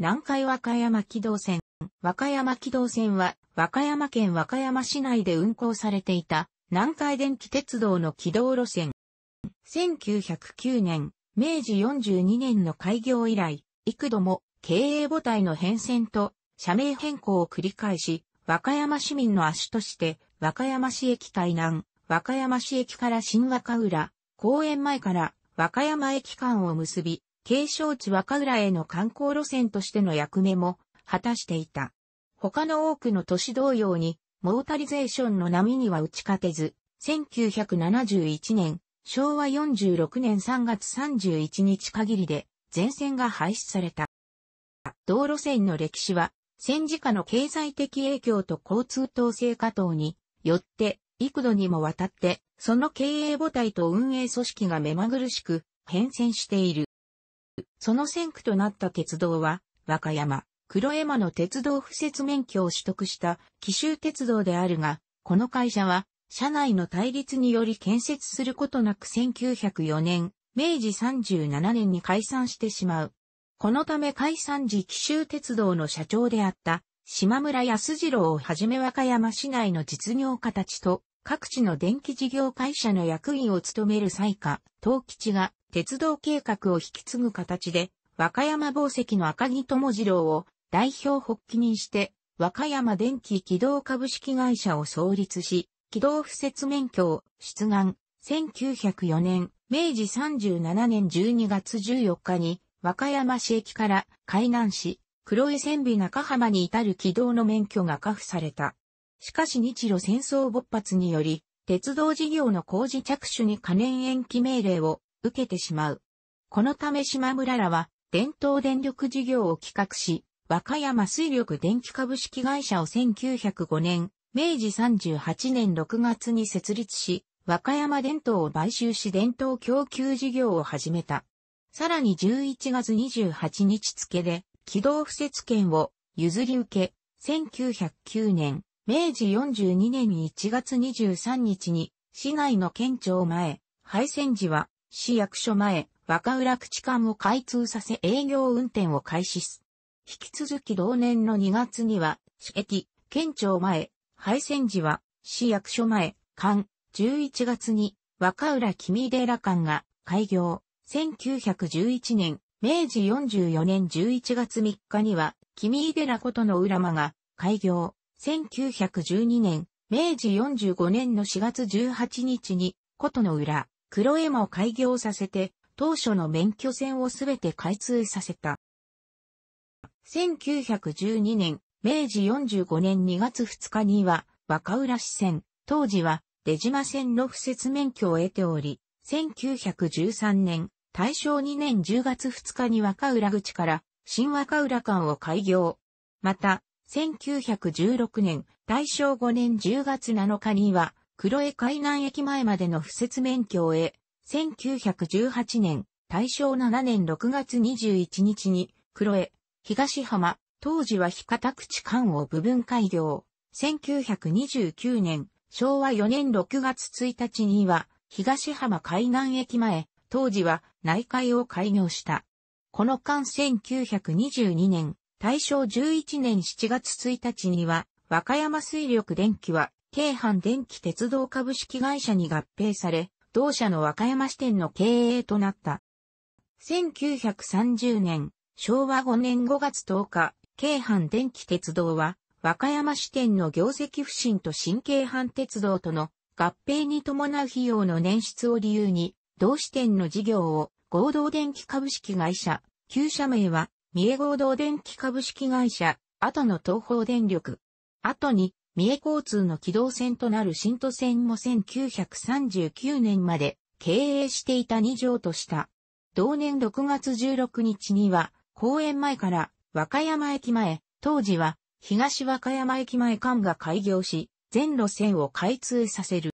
南海和歌山軌道線。和歌山軌道線は、和歌山県和歌山市内で運行されていた、南海電気鉄道の軌道路線。1909年、明治42年の開業以来、幾度も経営母体の変遷と社名変更を繰り返し、和歌山市民の足として、和歌山市駅対南、和歌山市駅から新和歌浦、公園前から和歌山駅間を結び、景勝地若浦への観光路線としての役目も果たしていた。他の多くの都市同様に、モータリゼーションの波には打ち勝てず、1971年、昭和46年3月31日限りで、全線が廃止された。道路線の歴史は、戦時下の経済的影響と交通統制加等によって、幾度にもわたって、その経営母体と運営組織が目まぐるしく変遷している。その先駆となった鉄道は、和歌山、黒山の鉄道敷設免許を取得した紀州鉄道であるが、この会社は、社内の対立により建設することなく1904年、明治37年に解散してしまう。このため解散時紀州鉄道の社長であった、島村康次郎をはじめ和歌山市内の実業家たちと各地の電気事業会社の役員を務める際下、東吉が鉄道計画を引き継ぐ形で、和歌山宝石の赤木智次郎を代表発起人して、和歌山電気軌道株式会社を創立し、軌道不設免許を出願、1904年、明治37年12月14日に、和歌山市駅から海南市、黒江線尾中浜に至る軌道の免許が下付された。しかし日露戦争勃発により、鉄道事業の工事着手に可燃延期命令を受けてしまう。このため島村らは伝統電力事業を企画し、和歌山水力電気株式会社を1905年、明治38年6月に設立し、和歌山伝統を買収し伝統供給事業を始めた。さらに11月28日付で、軌道不設権を譲り受け、1909年、明治42年1月23日に、市内の県庁前、廃線時は、市役所前、若浦口間を開通させ営業運転を開始す。引き続き同年の2月には、市駅、県庁前、廃線時は、市役所前、間、11月に、若浦君寺間が開業。1911年、明治44年11月3日には、君寺ことの浦間が開業。1912年、明治45年の4月18日に、ことの浦、黒江も開業させて、当初の免許船をすべて開通させた。1912年、明治45年2月2日には、若浦市線、当時は出島線の不設免許を得ており、1913年、大正2年10月2日に若浦口から新若浦間を開業。また、1916年、大正5年10月7日には、黒江海南駅前までの不設免許へ、1918年、大正7年6月21日に、黒江、東浜、当時は日方口間を部分開業。1929年、昭和4年6月1日には、東浜海南駅前、当時は内海を開業した。この間1922年、大正11年7月1日には、和歌山水力電気は京阪電気鉄道株式会社に合併され、同社の和歌山支店の経営となった。1930年、昭和5年5月10日、京阪電気鉄道は、和歌山支店の業績不振と新京阪鉄道との合併に伴う費用の捻出を理由に、同支店の事業を合同電気株式会社、旧社名は、三重合同電気株式会社、後の東方電力。後に、三重交通の機動線となる新都線も1939年まで経営していた2条とした。同年6月16日には、公園前から和歌山駅前、当時は東和歌山駅前間が開業し、全路線を開通させる。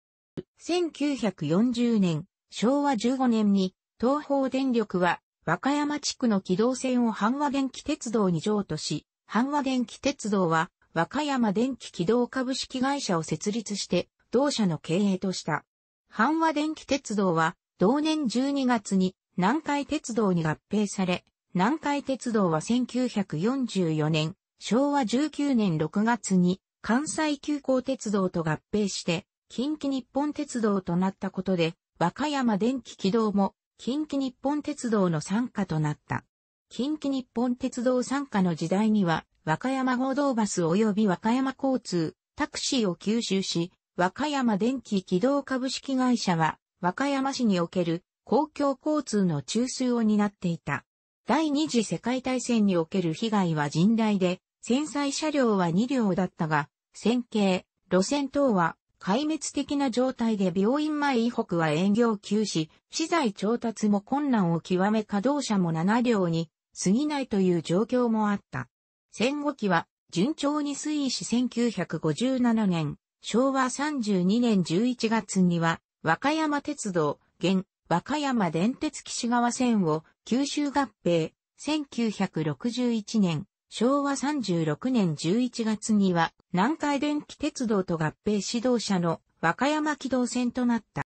1940年、昭和15年に東方電力は和歌山地区の軌道線を阪和電気鉄道に譲渡し、阪和電気鉄道は和歌山電気軌道株式会社を設立して、同社の経営とした。阪和電気鉄道は、同年12月に南海鉄道に合併され、南海鉄道は1944年、昭和19年6月に関西急行鉄道と合併して、近畿日本鉄道となったことで、和歌山電気軌道も近畿日本鉄道の参加となった。近畿日本鉄道参加の時代には、和歌山合同バス及び和歌山交通、タクシーを吸収し、和歌山電気軌道株式会社は、和歌山市における公共交通の中枢を担っていた。第二次世界大戦における被害は甚大で、戦災車両は2両だったが、線形、路線等は壊滅的な状態で病院前以北は営業休止、資材調達も困難を極め稼働者も7両に過ぎないという状況もあった。戦後期は順調に推移し1957年、昭和32年11月には和歌山鉄道、現和歌山電鉄岸川線を九州合併、1961年、昭和36年11月には南海電気鉄道と合併指導者の和歌山機動線となった。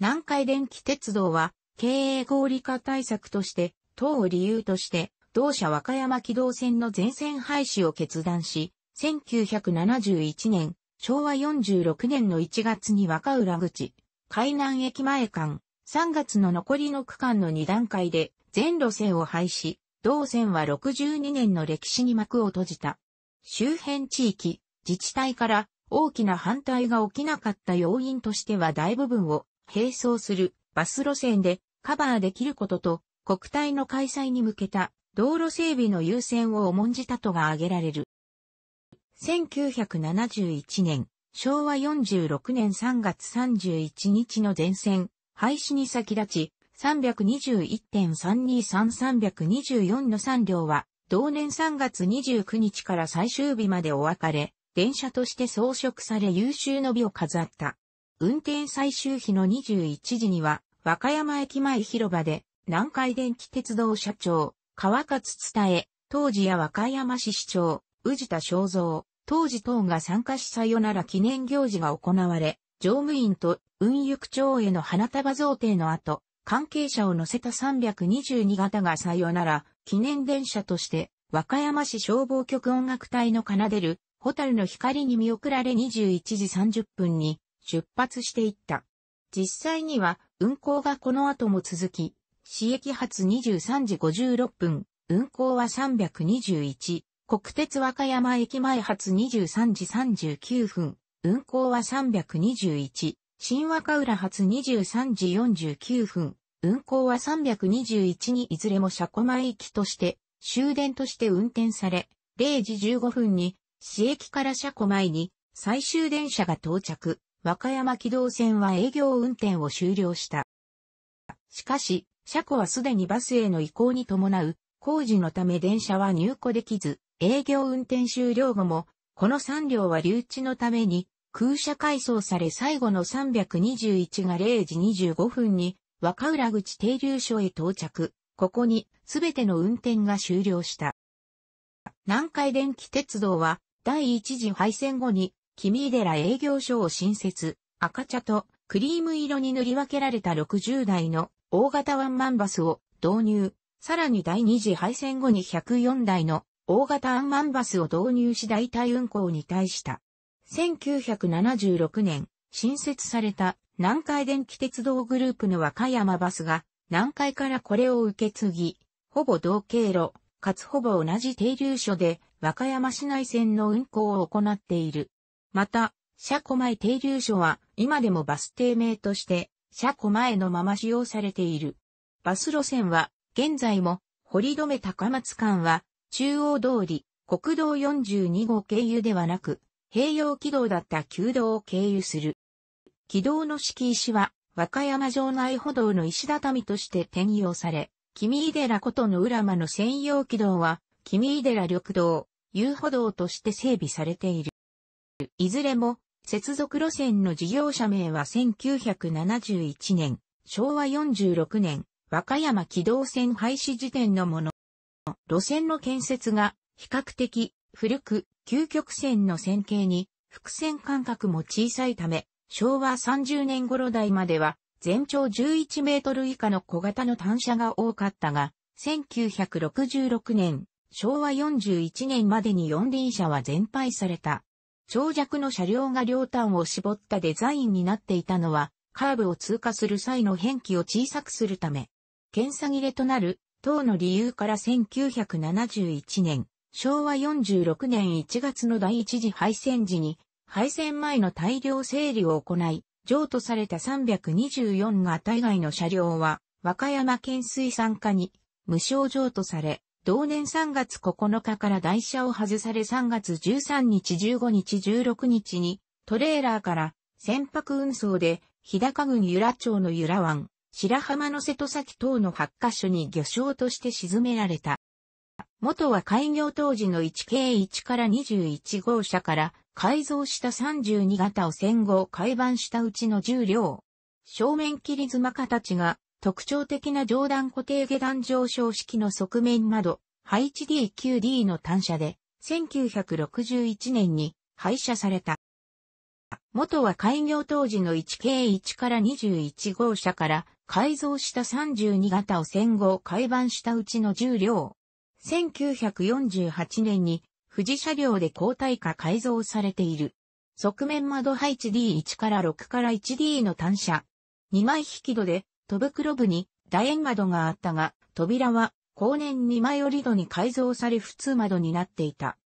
南海電気鉄道は経営合理化対策として、等を理由として同社和歌山機動線の全線廃止を決断し、1971年、昭和46年の1月に若浦口、海南駅前間、3月の残りの区間の2段階で全路線を廃止、同線は62年の歴史に幕を閉じた。周辺地域、自治体から大きな反対が起きなかった要因としては大部分を並走するバス路線でカバーできることと国体の開催に向けた道路整備の優先を重んじたとが挙げられる。1971年、昭和46年3月31日の全線、廃止に先立ち、321.323324の3両は、同年3月29日から最終日までお別れ、電車として装飾され優秀の美を飾った。運転最終日の21時には、和歌山駅前広場で、南海電気鉄道社長、川勝伝え、当時や和歌山市市長、宇治田正造、当時等が参加しさよなら記念行事が行われ、乗務員と運行長への花束贈呈の後、関係者を乗せた322型がさよなら記念電車として、和歌山市消防局音楽隊の奏でる、ホタルの光に見送られ21時30分に出発していった。実際には運行がこの後も続き、市駅発23時56分、運行は321、国鉄和歌山駅前発23時39分、運行は321、新和歌浦発23時49分、運行は321にいずれも車庫前行きとして、終電として運転され、0時15分に、市駅から車庫前に、最終電車が到着、和歌山機動線は営業運転を終了した。しかし、車庫はすでにバスへの移行に伴う工事のため電車は入庫できず、営業運転終了後も、この3両は留置のために空車改装され最後の321が0時25分に若浦口停留所へ到着。ここに全ての運転が終了した。南海電気鉄道は第一次廃線後に君寺営業所を新設、赤茶とクリーム色に塗り分けられた60代の大型ワンマンバスを導入、さらに第二次敗戦後に104台の大型アンマンバスを導入し代替運行に対した。1976年、新設された南海電気鉄道グループの和歌山バスが、南海からこれを受け継ぎ、ほぼ同経路、かつほぼ同じ停留所で和歌山市内線の運行を行っている。また、車庫前停留所は今でもバス停名として車庫前のまま使用されている。バス路線は、現在も、堀留高松間は、中央通り、国道42号経由ではなく、併用軌道だった旧道を経由する。軌道の敷石は、和歌山城内歩道の石畳として転用され、君井寺ことの浦間の専用軌道は、君井寺緑道、遊歩道として整備されている。いずれも、接続路線の事業者名は1971年、昭和46年、和歌山機動線廃止時点のもの。路線の建設が比較的古く、究極線の線形に、伏線間隔も小さいため、昭和30年頃代までは、全長11メートル以下の小型の単車が多かったが、1966年、昭和41年までに四輪車は全廃された。長尺の車両が両端を絞ったデザインになっていたのは、カーブを通過する際の変気を小さくするため、検査切れとなる、等の理由から1971年、昭和46年1月の第一次敗戦時に、敗戦前の大量整理を行い、譲渡された324が対外の車両は、和歌山県水産課に無償譲渡され、同年3月9日から台車を外され3月13日15日16日にトレーラーから船舶運送で日高郡由良町の由良湾、白浜の瀬戸崎等の8カ所に漁礁として沈められた。元は開業当時の 1K1 から21号車から改造した32型を戦後改版したうちの10両。正面切り妻形が特徴的な上段固定下段上昇式の側面など、配置 D9D の単車で、1961年に廃車された。元は開業当時の 1K1 から21号車から改造した32型を戦後改版したうちの10両。1948年に富士車両で交代化改造されている。側面窓配置 D1 から6から 1D の単車。2枚引き戸で戸袋部に楕円窓があったが、扉は後年2枚折り戸に改造され普通窓になっていた。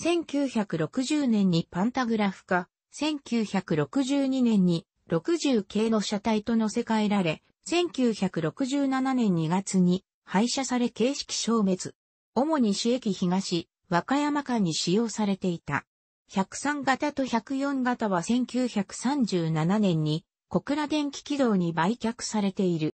1960年にパンタグラフ化、1962年に60系の車体と乗せ替えられ、1967年2月に廃車され形式消滅。主に市駅東、和歌山間に使用されていた。103型と104型は1937年に小倉電気軌道に売却されている。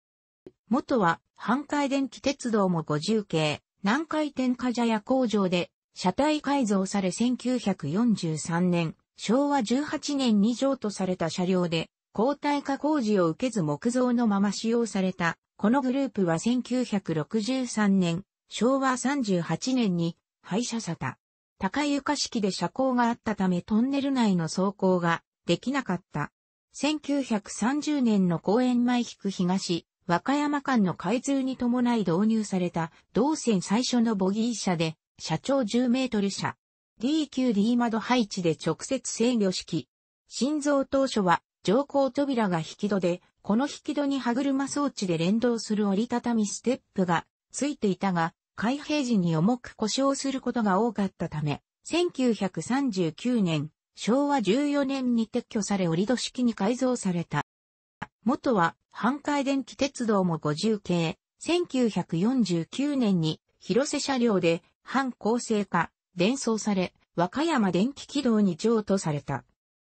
元は、半海電気鉄道も50系、南海天下茶屋工場で、車体改造され1943年、昭和18年に譲渡された車両で、交代化工事を受けず木造のまま使用された、このグループは1963年、昭和38年に廃車された。高床式で車高があったためトンネル内の走行ができなかった。1930年の公園前引く東、和歌山間の開通に伴い導入された、同線最初のボギー車で、車長10メートル車。d q d 窓配置で直接制御式。心臓当初は、乗降扉が引き戸で、この引き戸に歯車装置で連動する折りたたみステップがついていたが、開閉時に重く故障することが多かったため、1939年、昭和14年に撤去され折戸式に改造された。元は、半海電気鉄道も50系、1949年に広瀬車両で半構成化、伝送され、和歌山電気軌道に譲渡された。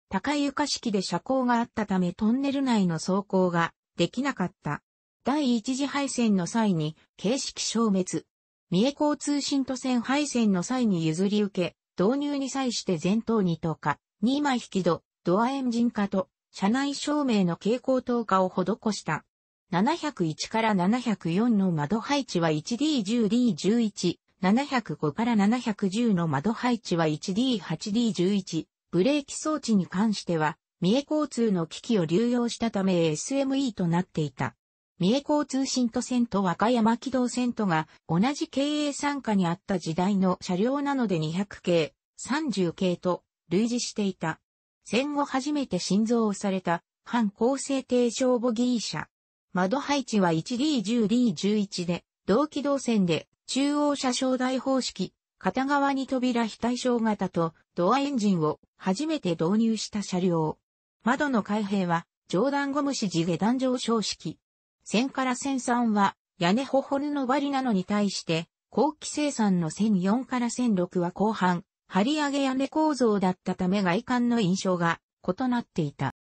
高い床式で車高があったためトンネル内の走行ができなかった。第一次配線の際に形式消滅。三重交通新都線配線の際に譲り受け、導入に際して前頭に灯火、2枚引き戸、ドアエンジン化と、車内照明の蛍光灯化を施した。701から704の窓配置は 1D10D11、705から710の窓配置は 1D8D11、ブレーキ装置に関しては、三重交通の機器を流用したため SME となっていた。三重交通新都線と和歌山軌道線とが同じ経営参加にあった時代の車両なので200系、30系と類似していた。戦後初めて新造された反構成低消ボギー車。窓配置は 1D10D11 で、同軌道線で中央車掌台方式、片側に扉非対称型とドアエンジンを初めて導入した車両。窓の開閉は上段ゴム支持下段上昇式。線から線3は、屋根ホホルの割りなのに対して、後期生産の線4から線6は後半、張り上げ屋根構造だったため外観の印象が異なっていた。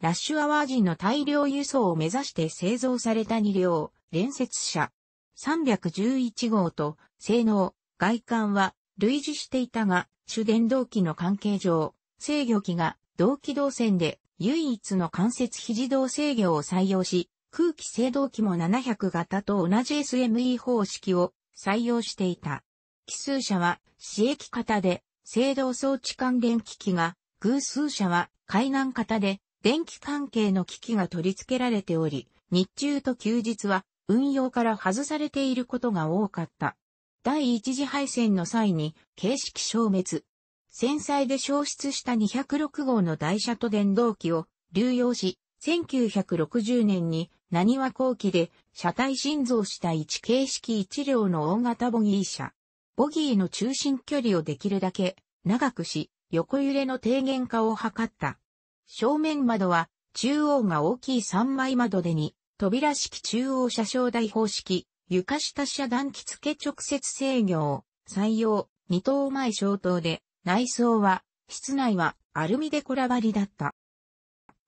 ラッシュアワー時の大量輸送を目指して製造された2両、連接車311号と性能、外観は類似していたが、主電動機の関係上、制御機が同機動線で唯一の関節非自動制御を採用し、空気制動機も700型と同じ SME 方式を採用していた。奇数車は市駅型で制動装置関連機器が、偶数車は海難型で電気関係の機器が取り付けられており、日中と休日は運用から外されていることが多かった。第一次敗戦の際に形式消滅。戦災で消失した206号の台車と電動機を流用し、1960年に何は後期で、車体心造した1形式1両の大型ボギー車。ボギーの中心距離をできるだけ長くし、横揺れの低減化を図った。正面窓は、中央が大きい3枚窓でに、扉式中央車掌台方式、床下遮断機付け直接制御、を採用、二等前消灯で、内装は、室内はアルミでこらばりだった。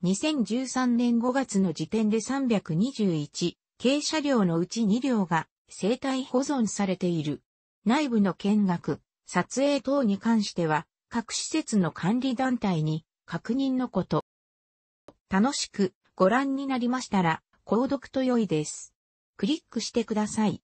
2013年5月の時点で321軽車両のうち2両が生体保存されている。内部の見学、撮影等に関しては、各施設の管理団体に確認のこと。楽しくご覧になりましたら、購読と良いです。クリックしてください。